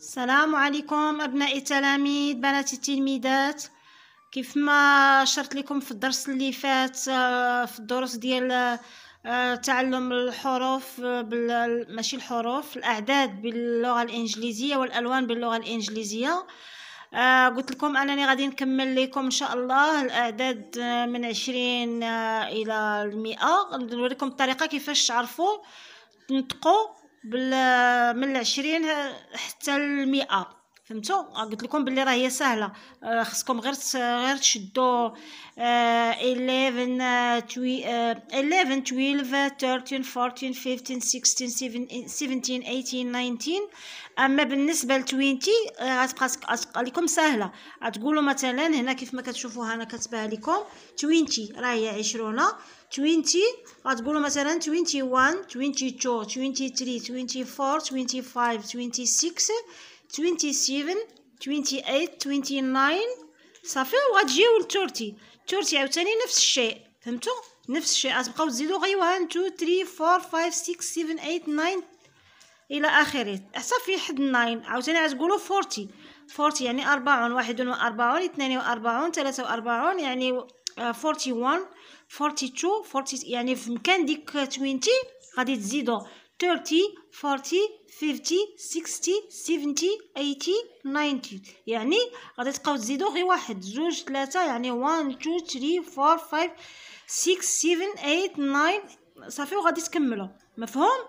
السلام عليكم ابنائي التلاميذ بناتي التلميذات كيف ما شرت لكم في الدرس اللي فات آه، في الدروس ديال آه، تعلم الحروف آه، بال... ماشي الحروف الاعداد باللغه الانجليزيه والالوان باللغه الانجليزيه قلت لكم انني غادي نكمل لكم ان شاء الله الاعداد من عشرين الى المئة نوريكم الطريقه كيفاش تعرفوا تنطقوا بال من العشرين حتى المئة فهمتوا آه، قلت لكم باللي راه هي سهله آه، خصكم غير غير تشدوا آه، 11 توي 11 12 13 14 15 16 17 18 19 اما بالنسبه ل 20 غتبقى غتبقى لكم سهله غتقولوا مثلا هنا كيف ما كتشوفوها انا كاتباها لكم 20 راه هي 20 20 غتقولوا مثلا 21 22 23 24 25 26 27 28 29 صافي وغتجيو للتورتي 30 عاوتاني نفس الشيء فهمتوا نفس الشيء غتبقاو تزيدوا غير 1 2 3 4 5 6 7 8 9 الى اخره حتى في حد 9 عاوتاني غتقولوا 40 40 يعني 40 41 42 43 يعني 41 42 40 يعني في مكان ديك 20 غادي تزيدوا 30 40 50 60 70 80 90 يعني غادي تبقاو تزيدو غير واحد جوج ثلاثة يعني 1 2 3 4 5 6 7 8 9 صافي وغادي تكملو مفهوم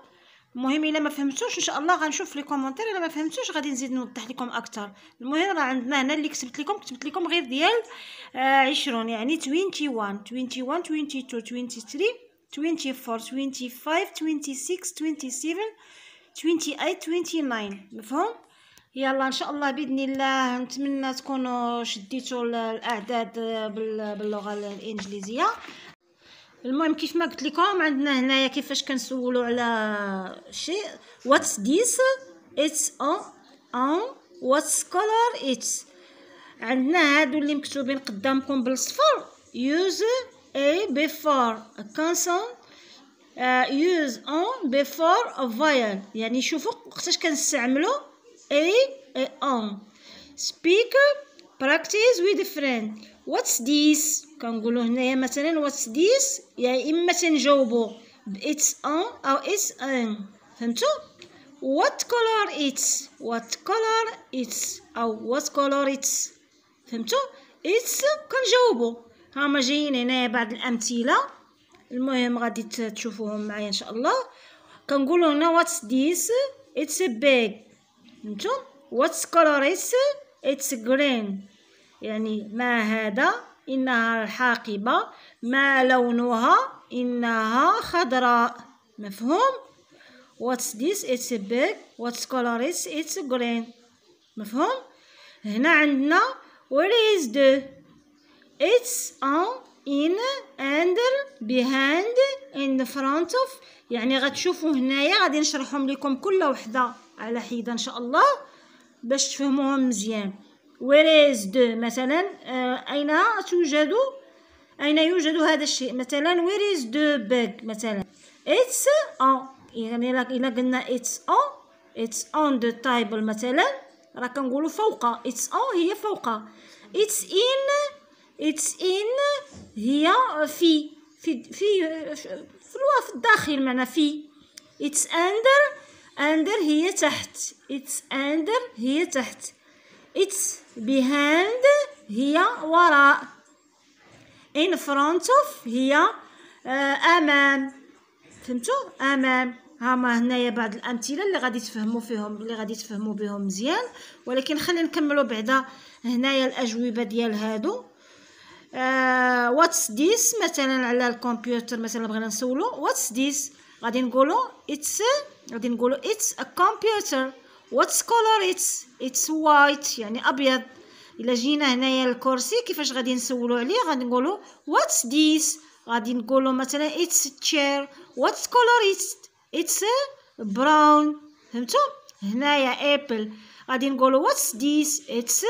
المهم الا ما فهمتوش ان شاء الله غنشوف لي كومونتير الا ما فهمتوش غادي نزيد نوضح لكم اكثر المهم راه عندنا هنا اللي كتبت لكم كتبت لكم غير ديال آه 20 يعني 21 21 22 23 مفهوم يلا ان شاء الله باذن الله نتمنى تكونوا شديتوا الاعداد باللغه الانجليزيه المهم كيف ما قلت لكم عندنا هنايا كيفاش كنسولوا على شيء واتس ديس اتس اون اون واتس كولور اتس عندنا هادو اللي مكتوبين قدامكم بالصفر يوز A before a consonant uh, use on before a vowel يعني شوفوا وقتاش كنستعملو A a on speak practice with friend what's this كنقولوا هنايا مثلا what's this يا يعني اما تنجاوبوا it's on او it's on فهمتوا what color it's what color it's او what color it's فهمتوا it's كنجاوبوا ها هما جايين هنايا بعض الامثله المهم غادي تشوفوهم معايا ان شاء الله كنقولوا هنا واتس ديس اتس بيج فهمتوا واتس كولوريس اتس جرين يعني ما هذا انها الحاقبه ما لونها انها خضراء مفهوم واتس ديس اتس بيج واتس كولوريس اتس جرين مفهوم هنا عندنا where دو It's on in under behind in front of يعني غتشوفوا هنايا غادي نشرحهم لكم كل وحده على حيده ان شاء الله باش تفهموهم مزيان where is the مثلا آه، اين توجد اين يوجد هذا الشيء مثلا where is the bag مثلا it's on يعني الا قلنا it's on it's on the table مثلا راه كنقولوا فوق it's on هي فوق it's in اتس ان هي في في في في في الداخل معنا في اتس اندر اندر هي تحت اتس اندر هي تحت اتس بيهاند هي وراء in front of هي uh, امام فهمتوا امام هما هنايا بعض الامثله اللي غادي تفهموا فيهم اللي غادي تفهموا بهم مزيان ولكن خلينا نكملوا بعدا هنايا الاجوبه ديال هادو واتس آه، ديس مثلا على الكمبيوتر مثلا بغينا نسولو واتس ديس غادي نقولو اتس غادي نقولو اتس ا كمبيوتر واتس كولور اتس اتس وايت يعني ابيض الا جينا هنايا الكرسي كيفاش غادي نسولو عليه غادي نقولو واتس ديس غادي نقولو مثلا اتس تشير واتس كولور اتس اتس براون فهمتو هنايا ابل غادي نقولو واتس ديس اتس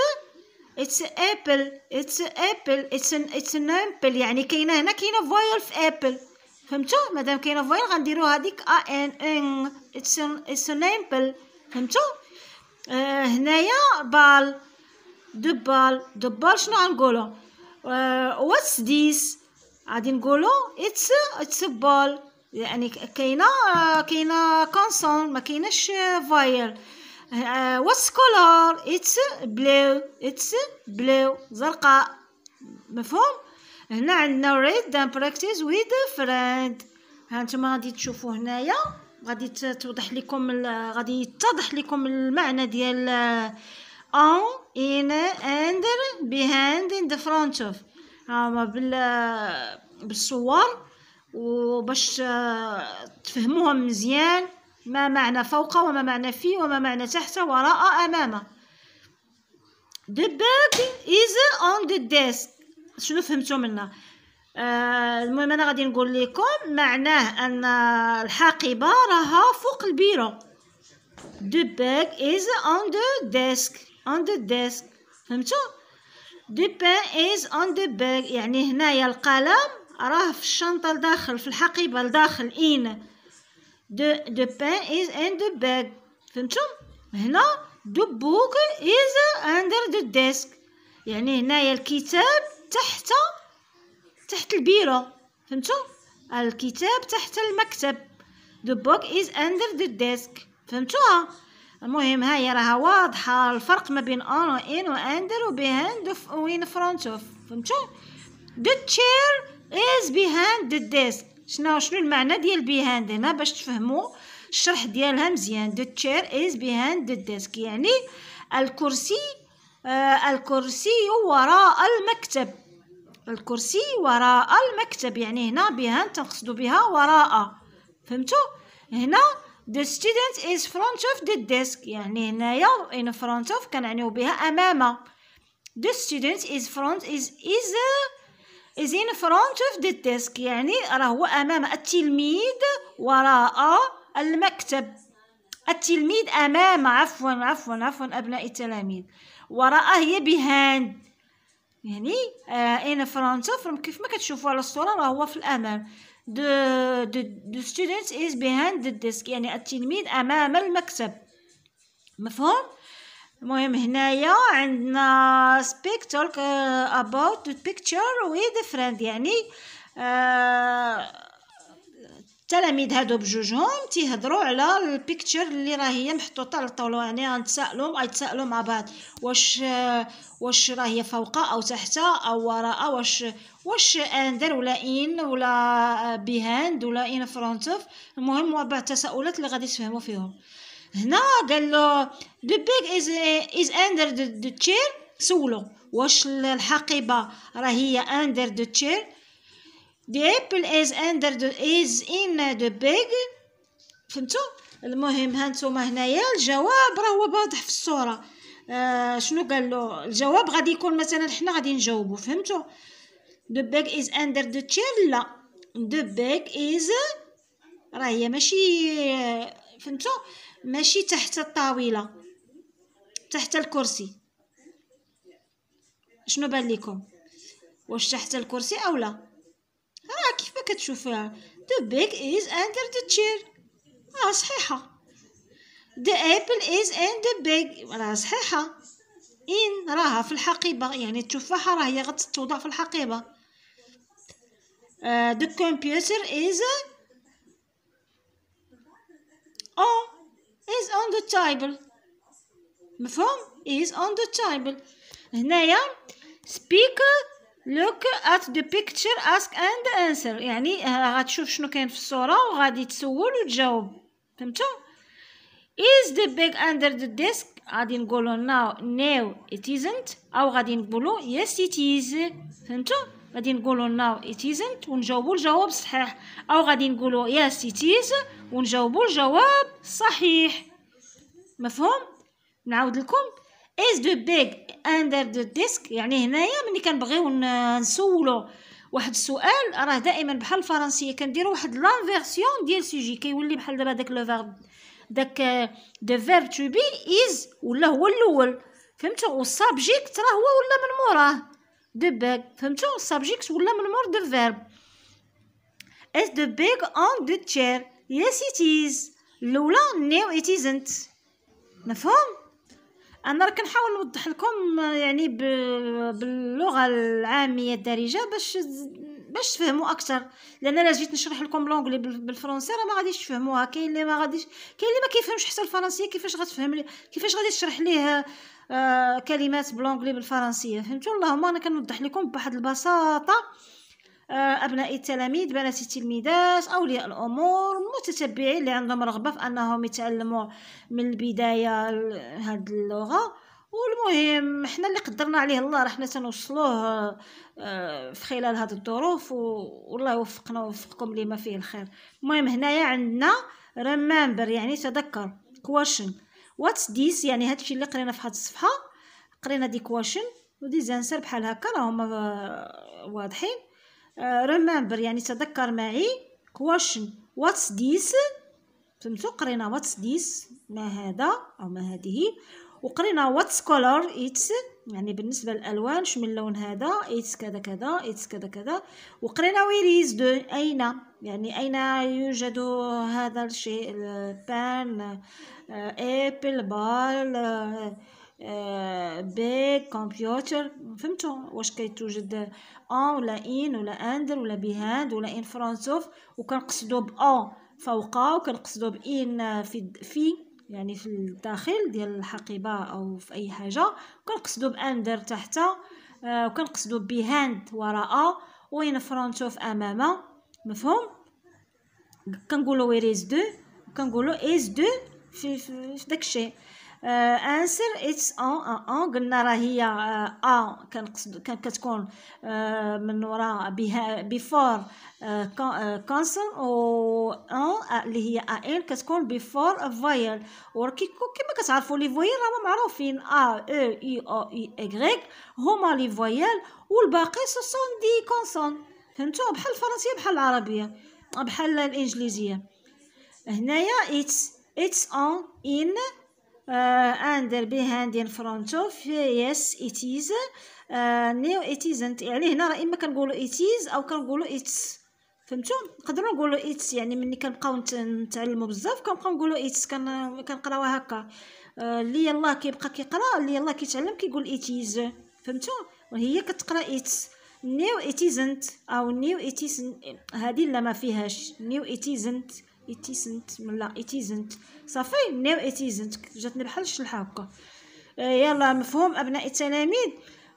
اتس ابل اتس ابل اتس اتس ان يعني كاينه هنا كاينه فويل في ابل فهمتوا مادام كاينه فويل غنديرو هذيك ا ان ان اتس اتس ان فهمتوا آه هنايا بال دو بال دو بال شنو غنقولو واتس آه، ذيس غادي نقولو اتس اتس بال يعني كاينه كاينه كونسون ما كايناش فايل واتس كولور اتس بلو اتس بلو زرقاء مفهوم هنا عندنا ريد ان براكتيس ويد فريند هانتوما غادي تشوفوا هنايا غادي توضح لكم غادي يتضح لكم المعنى ديال uh, on in and behind in the front of هما بال بالصور وباش uh, تفهموهم مزيان ما معنى فوق وما معنى في وما معنى تحت وراء أمام The bag is on the desk شنو فهمتو منا آه المهم انا غادي نقول لكم معناه ان الحقيبه راها فوق البيرو the bag is on the desk on the desk فهمتوا the pen is on the bag يعني هنايا القلم راه في الشنطه لداخل في الحقيبه لداخل in دو دو بان از in the bag فهمتم يعني هنا دو بوك از اندر دو ديسك يعني هنايا الكتاب تحت تحت البيرو فهمتم الكتاب تحت المكتب دو بوك از اندر دو ديسك فهمتوها المهم هاي راها واضحة الفرق ما بين اون وان واندر وبيهاند وين فرونت اوف فهمتو دو تشير از behind دو ديسك شنو شنو المعنى ديال بيهاند هنا باش تفهموا الشرح ديالها مزيان دو تشير از بيهاند ذا ديسك يعني الكرسي آه الكرسي وراء المكتب الكرسي وراء المكتب يعني هنا بيهاند تنقصدو بها وراء فهمتوا هنا the student is front of the desk يعني هنايا in front of كنعنيو بها امام the student is front is is فرونت اوف دي ديسك يعني راهو أمام التلميذ وراء المكتب التلميذ أمام عفوا عفوا عفوا أبناء التلاميذ وراء هي بيهاند يعني ان آه، فرونت اوف كيف ما كتشوفوا على الصورة راهو في الأمام the, the, the student is behind the desk يعني التلميذ أمام المكتب مفهوم المهم هنايا عندنا speak talk uh, about the picture with friend يعني التلاميذ آه، هادو بجوجهم تيهضروا على البيكتشر اللي راه هي محطوطه على الطاوله يعني غنتسائلوا غيتسائلوا مع بعض واش آه، واش راه فوق او تحت او وراء واش واش اندر ولا ان ولا بيهاند آه، ولا ان فرونت المهم بعض التساؤلات اللي غادي تفهموا فيهم هنا قال له ذا is از از اندر ذا تشير سولو واش الحقيبه راه هي اندر ذا تشير ذا ابل از اندر ذا از ان ذا بيج فهمتوا المهم هانتوما هنايا الجواب راه هو واضح في الصوره آه، شنو قال له الجواب غادي يكون مثلا حنا غادي نجاوبو فهمتوا the بيج از اندر the تشير لا the بيج از راه هي ماشي آه، فهمتوا ماشي تحت الطاوله تحت الكرسي شنو بان لكم واش تحت الكرسي او لا ها كيف ما كتشوفوها the big is under the chair راه صحيحه the apple is in the big راه صحيحه ان راها في الحقيبه يعني التفاحه راه هي غتوضع في الحقيبه uh, the computer is or is on the table مفهوم is on the table هنايا speak look at the picture ask and answer يعني غتشوف شنو كاين في الصوره وغادي تسول وتجاوب فهمتوا is the bag under the desk غادي نقولوا now no it isn't او غادي نقولوا yes it is فهمتوا غادي نقولوا ناو ات ازنت ونجاوبوا الجواب الصحيح او غادي نقولوا يس ات از ونجاوبوا الجواب الصحيح مفهوم نعاود لكم از دو بيغ اندر دو ديسك يعني هنايا ملي كنبغيو نسولو واحد السؤال راه دائما بحال الفرنسيه كنديروا واحد لانفيرسيون ديال سوجي كيولي بحال دابا داك لو فيرب داك دو فيرب تو بي از ولا هو الاول فهمتوا والسابجيكت راه هو ولا من موراه دو بيغ فهمتوا السابجيكت ولا من مور دو فيرب اس دو بيغ اون دو تشير يس ات از الاولى نيو ات ازنت مفهوم انا راه كنحاول نوضح لكم يعني باللغه العاميه الدارجه باش باش تفهموا اكثر لان انا جيت نشرح لكم لونغلي بالفرنسي راه ما غاديش تفهموها كاين اللي ما غاديش كاين اللي ما كيفهمش حتى الفرنسيه كيفاش غتفهم لي كيفاش غادي تشرح ليه آه كلمات بلونغلي بالفرنسيه فهمتوا اللهم انا كنوضح لكم بواحد البساطه آه ابنائي التلاميذ بناتي التلميذات اولياء الامور المتتبعين اللي عندهم رغبه في انهم يتعلموا من البدايه هذه اللغه والمهم حنا اللي قدرنا عليه الله راه حنا تنوصلوه آه، في خلال هاد الظروف والله يوفقنا ويوفقكم لما فيه الخير المهم هنايا عندنا ريمبر يعني تذكر كواشن واتس ديس يعني هادشي اللي قرينا في هاد الصفحه قرينا دي كواشن ودي زانسر بحال هكا راهما آه، واضحين آه، ريمبر يعني تذكر معي كواشن واتس ديس فهمتو قرينا واتس ديس ما هذا او ما هذه وقرينا واتس كولور اتس يعني بالنسبه للالوان شمن اللون هذا اتس كذا كذا اتس كذا كذا وقرينا وير از دو اين يعني اين يوجد هذا الشيء البان ابل بال بيك كمبيوتر فهمتوا واش كيتوجد ان ولا ان ولا اندر ولا بيهاند ولا ان فرونسوف وكنقصدو ب ان فوقه وكنقصدو ب ان في في يعني في الداخل ديال الحقيبه او في اي حاجه كنقصدو باندر تحت آه وكنقصدو بهاند وراء وين فرونتو في امامه مفهوم كنقولو وير از دو كنقولو از دو في, في, في داك الشيء انسر اتس اون اون قلنا راه هي ا آه، كنقصد كتكون آه، من وراء بها بيفور كونسون آه، و ان اللي هي ا ان كتكون بيفور فويل و كيما كتعرفوا لي فويل راهم معروفين ا او اي او اي ايغريك هما لي فويل والباقي سوسون دي كونسون فهمتوا بحال الفرنسيه بحال العربيه بحال الانجليزيه هنايا اتس اتس اون ان اندر behind in front of yes it اتيز آه، نيو اتيزنت يعني هنا راه اما كنقولوا اتيز او كنقولوا اتس فهمتوا نقدروا نقولوا اتس يعني ملي كنبقاو نتعلموا بزاف كنبقاو نقولوا اتس كنقراوها هكا آه، اللي يلاه كيبقى كيقرا اللي يلاه كيتعلم كيقول اتيز فهمتوا وهي كتقرا اتس نيو اتيزنت او نيو اتيزنت هذه لا ما فيهاش نيو اتيزنت it isn't لا it isn't صافي it isn't جاتني بحال الشلحه هكا آه، يلا مفهوم ابناء التلاميذ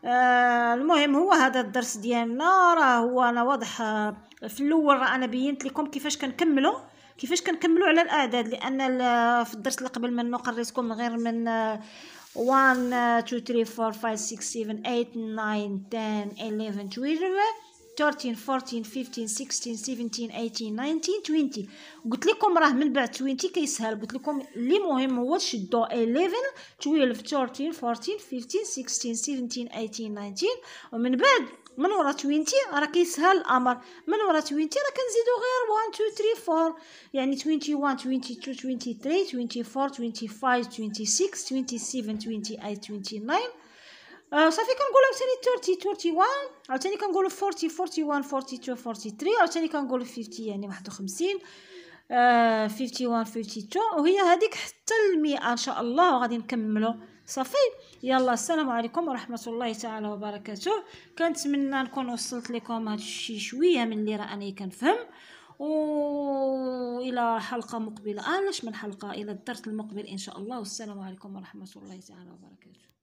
آه المهم هو هذا الدرس ديالنا راه هو انا واضح آه، في الاول راه انا بينت لكم كيفاش كنكملوا كيفاش كنكملوا على الاعداد لان آه، في الدرس اللي قبل منه قريتكم غير من 1 2 3 4 5 6 7 8 9 10 11 12 13 14 15 16 17 18 19 20 قلت لكم راه من بعد 20 كيسهل قلت لكم اللي مهم هو تشدوا 11 12 13 14 15 16 17 18 19 ومن بعد من ورا 20 راه كيسهل الامر من ورا 20 راه كنزيدو غير 1 2 3 4 يعني 21 22 23 24 25 26 27 28 29 صافي كنقول عاوتاني 30 31 عاوتاني كنقول 40 41 42 43 عاوتاني كنقول 50 يعني 51 51 52 وهي هذيك حتى ل 100 ان شاء الله وغادي نكملوا صافي يلا السلام عليكم ورحمه الله تعالى وبركاته كنتمنى نكون وصلت لكم هادشي شويه من اللي راني كنفهم و الى حلقه مقبله آه علاش من حلقه الى الدرس المقبل ان شاء الله والسلام عليكم ورحمه الله تعالى وبركاته